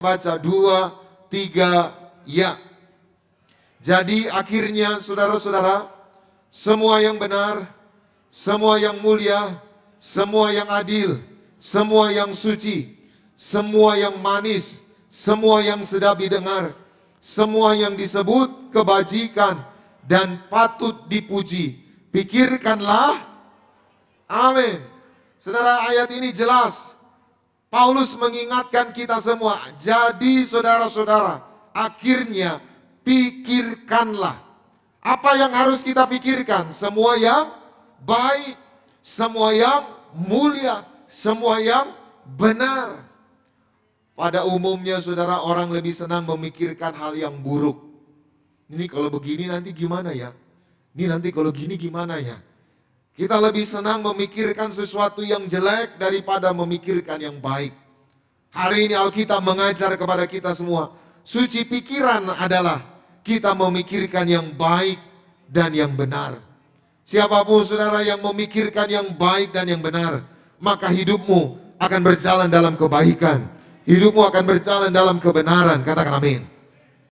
baca dua, tiga, ya. Jadi akhirnya saudara-saudara, semua yang benar, semua yang mulia, semua yang adil, semua yang suci, semua yang manis, semua yang sedap didengar, semua yang disebut kebajikan dan patut dipuji. Pikirkanlah, amin. Saudara ayat ini jelas Paulus mengingatkan kita semua, jadi saudara-saudara, akhirnya pikirkanlah. Apa yang harus kita pikirkan? Semua yang baik, semua yang mulia, semua yang benar. Pada umumnya saudara orang lebih senang memikirkan hal yang buruk. Ini kalau begini nanti gimana ya? Ini nanti kalau gini gimana ya? Kita lebih senang memikirkan sesuatu yang jelek daripada memikirkan yang baik. Hari ini Alkitab mengajar kepada kita semua, suci pikiran adalah kita memikirkan yang baik dan yang benar. Siapapun saudara yang memikirkan yang baik dan yang benar, maka hidupmu akan berjalan dalam kebaikan. Hidupmu akan berjalan dalam kebenaran. Katakan amin.